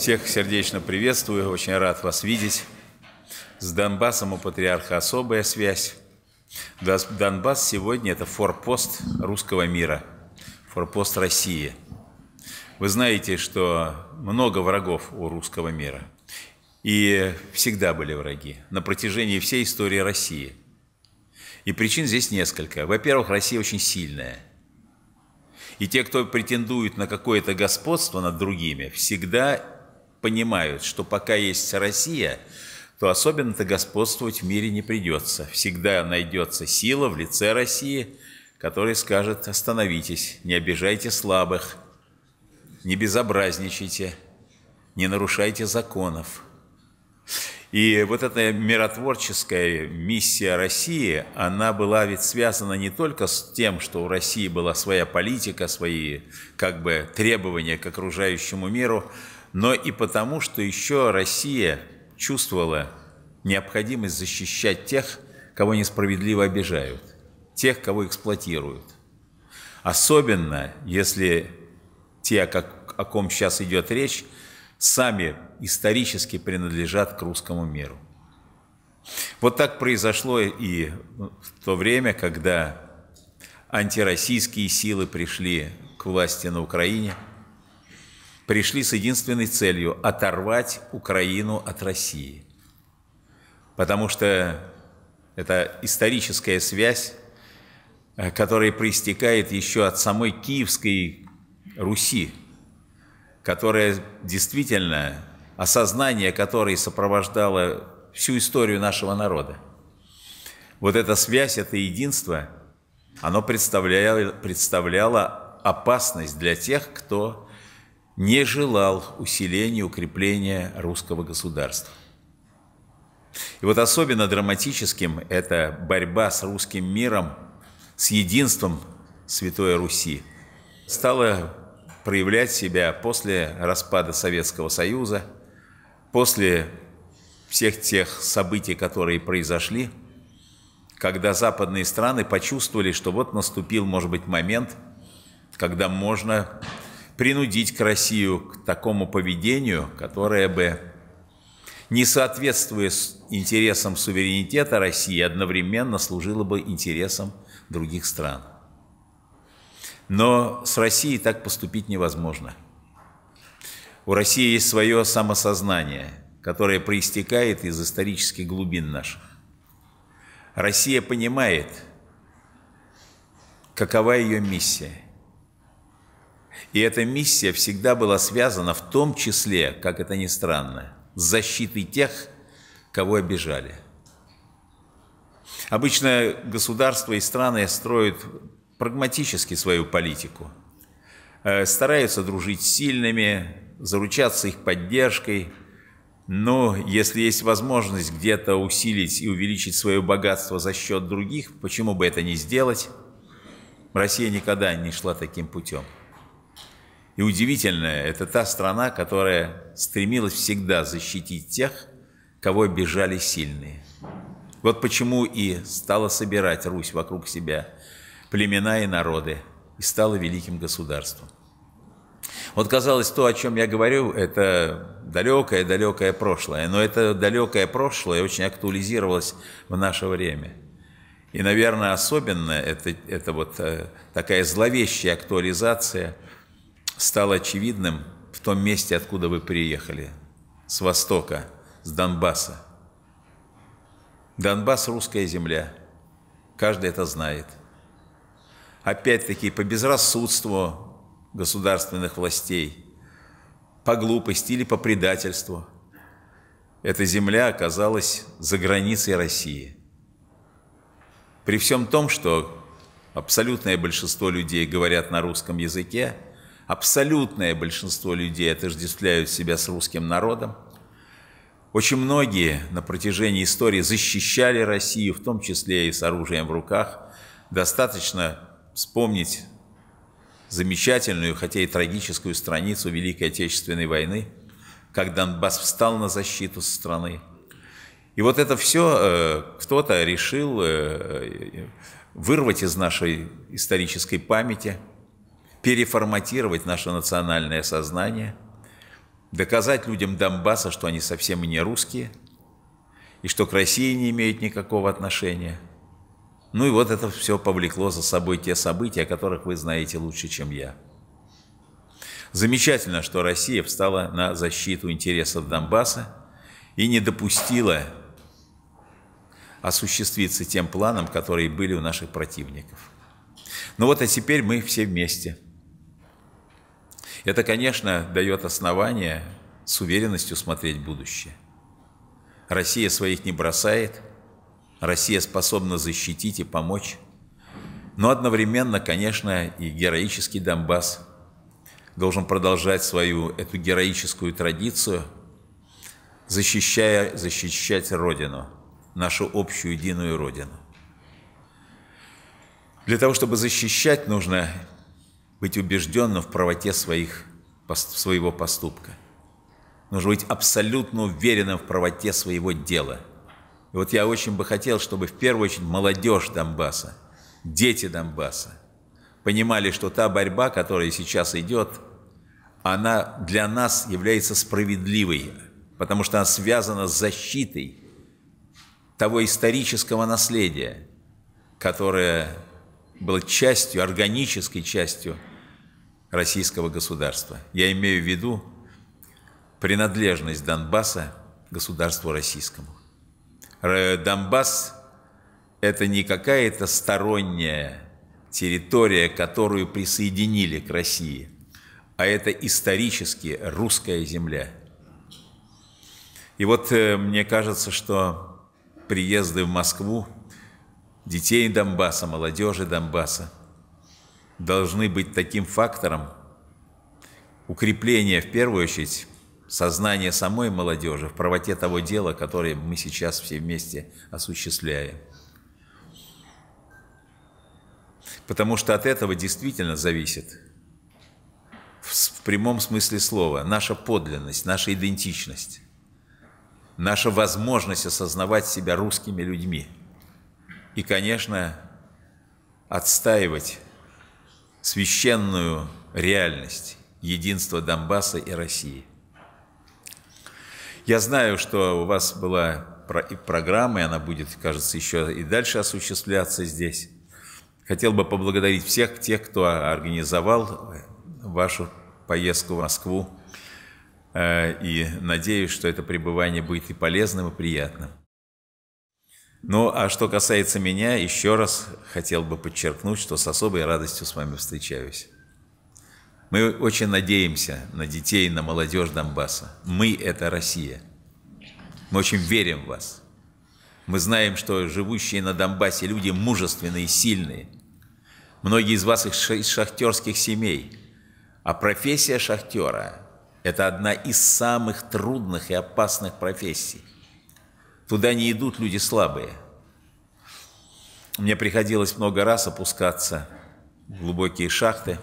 Всех сердечно приветствую, очень рад вас видеть. С Донбассом у патриарха особая связь. Донбасс сегодня – это форпост русского мира, форпост России. Вы знаете, что много врагов у русского мира. И всегда были враги на протяжении всей истории России. И причин здесь несколько. Во-первых, Россия очень сильная. И те, кто претендует на какое-то господство над другими, всегда понимают, что пока есть Россия, то особенно-то господствовать в мире не придется. Всегда найдется сила в лице России, которая скажет «Остановитесь, не обижайте слабых, не безобразничайте, не нарушайте законов». И вот эта миротворческая миссия России, она была ведь связана не только с тем, что у России была своя политика, свои как бы требования к окружающему миру, но и потому, что еще Россия чувствовала необходимость защищать тех, кого несправедливо обижают, тех, кого эксплуатируют. Особенно, если те, как, о ком сейчас идет речь, сами исторически принадлежат к русскому миру. Вот так произошло и в то время, когда антироссийские силы пришли к власти на Украине – пришли с единственной целью – оторвать Украину от России. Потому что это историческая связь, э, которая проистекает еще от самой Киевской Руси, которая действительно, осознание которой сопровождало всю историю нашего народа. Вот эта связь, это единство, оно представляло, представляло опасность для тех, кто не желал усиления, укрепления русского государства. И вот особенно драматическим эта борьба с русским миром, с единством Святой Руси стала проявлять себя после распада Советского Союза, после всех тех событий, которые произошли, когда западные страны почувствовали, что вот наступил, может быть, момент, когда можно принудить к Россию к такому поведению, которое бы, не соответствуя интересам суверенитета России, одновременно служило бы интересам других стран. Но с Россией так поступить невозможно. У России есть свое самосознание, которое проистекает из исторических глубин наших. Россия понимает, какова ее миссия – и эта миссия всегда была связана в том числе, как это ни странно, с защитой тех, кого обижали. Обычно государства и страны строят прагматически свою политику, э, стараются дружить с сильными, заручаться их поддержкой, но если есть возможность где-то усилить и увеличить свое богатство за счет других, почему бы это не сделать? Россия никогда не шла таким путем. И удивительное, это та страна, которая стремилась всегда защитить тех, кого обижали сильные. Вот почему и стала собирать Русь вокруг себя, племена и народы, и стала великим государством. Вот казалось, то, о чем я говорю, это далекое-далекое прошлое, но это далекое прошлое очень актуализировалось в наше время. И, наверное, особенно это, это вот э, такая зловещая актуализация – стал очевидным в том месте, откуда вы приехали, с востока, с Донбасса. Донбасс – русская земля. Каждый это знает. Опять-таки, по безрассудству государственных властей, по глупости или по предательству, эта земля оказалась за границей России. При всем том, что абсолютное большинство людей говорят на русском языке – абсолютное большинство людей отождествляют себя с русским народом. Очень многие на протяжении истории защищали Россию, в том числе и с оружием в руках. Достаточно вспомнить замечательную, хотя и трагическую страницу Великой Отечественной войны, когда Донбасс встал на защиту страны. И вот это все э, кто-то решил э, э, вырвать из нашей исторической памяти – переформатировать наше национальное сознание, доказать людям Донбасса, что они совсем не русские, и что к России не имеют никакого отношения. Ну и вот это все повлекло за собой те события, о которых вы знаете лучше, чем я. Замечательно, что Россия встала на защиту интересов Донбасса и не допустила осуществиться тем планом, которые были у наших противников. Ну вот, а теперь мы все вместе – это, конечно, дает основание с уверенностью смотреть будущее. Россия своих не бросает, Россия способна защитить и помочь, но одновременно, конечно, и героический Донбасс должен продолжать свою эту героическую традицию, защищая, защищать Родину, нашу общую единую Родину. Для того, чтобы защищать, нужно быть убежденным в правоте своих, своего поступка. Нужно быть абсолютно уверенным в правоте своего дела. И вот я очень бы хотел, чтобы в первую очередь молодежь Донбасса, дети Донбасса понимали, что та борьба, которая сейчас идет, она для нас является справедливой, потому что она связана с защитой того исторического наследия, которое было частью, органической частью российского государства. Я имею в виду принадлежность Донбасса государству российскому. Донбасс – это не какая-то сторонняя территория, которую присоединили к России, а это исторически русская земля. И вот э, мне кажется, что приезды в Москву детей Донбасса, молодежи Донбасса – должны быть таким фактором укрепления, в первую очередь, сознания самой молодежи в правоте того дела, которое мы сейчас все вместе осуществляем. Потому что от этого действительно зависит в прямом смысле слова наша подлинность, наша идентичность, наша возможность осознавать себя русскими людьми. И, конечно, отстаивать священную реальность единства Донбасса и России. Я знаю, что у вас была программа, и она будет, кажется, еще и дальше осуществляться здесь. Хотел бы поблагодарить всех тех, кто организовал э, вашу поездку в Москву. Э, и надеюсь, что это пребывание будет и полезным, и приятным. Ну, а что касается меня, еще раз хотел бы подчеркнуть, что с особой радостью с вами встречаюсь. Мы очень надеемся на детей, на молодежь Донбасса. Мы – это Россия. Мы очень верим в вас. Мы знаем, что живущие на Донбассе люди мужественные, сильные. Многие из вас из шахтерских семей. А профессия шахтера – это одна из самых трудных и опасных профессий. Туда не идут люди слабые. Мне приходилось много раз опускаться в глубокие шахты,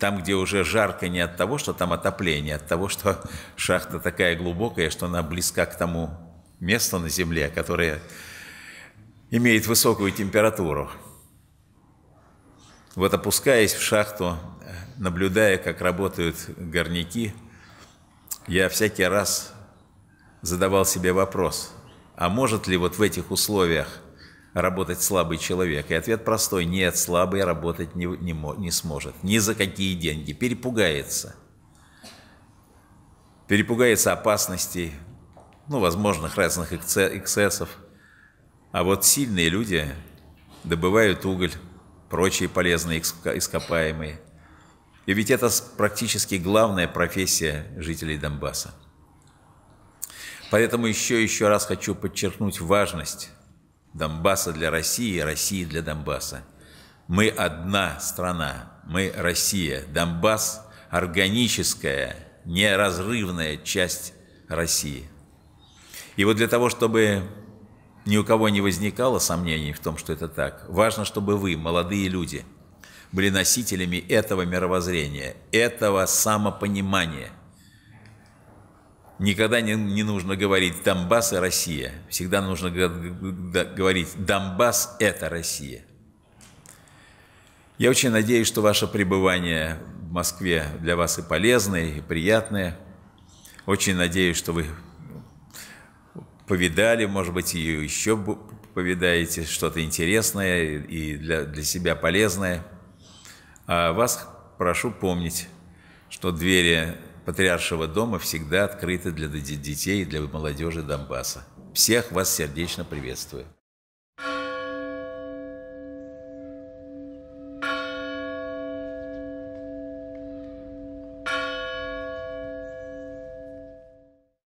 там, где уже жарко не от того, что там отопление, а от того, что шахта такая глубокая, что она близка к тому месту на Земле, которое имеет высокую температуру. Вот опускаясь в шахту, наблюдая, как работают горняки, я всякий раз задавал себе вопрос, а может ли вот в этих условиях работать слабый человек? И ответ простой – нет, слабый работать не, не, не сможет. Ни за какие деньги. Перепугается. Перепугается опасностей, ну, возможных разных эксцессов. А вот сильные люди добывают уголь, прочие полезные ископаемые. И ведь это практически главная профессия жителей Донбасса. Поэтому еще еще раз хочу подчеркнуть важность Донбасса для России, и России для Донбасса. Мы одна страна, мы Россия. Донбасс – органическая, неразрывная часть России. И вот для того, чтобы ни у кого не возникало сомнений в том, что это так, важно, чтобы вы, молодые люди, были носителями этого мировоззрения, этого самопонимания – Никогда не, не нужно говорить «Донбасс и – Россия». Всегда нужно говорить «Донбасс – это Россия». Я очень надеюсь, что ваше пребывание в Москве для вас и полезное, и приятное. Очень надеюсь, что вы повидали, может быть, и еще повидаете что-то интересное и для, для себя полезное. А вас прошу помнить, что двери патриаршего дома всегда открыты для детей и для молодежи Донбасса. Всех вас сердечно приветствую.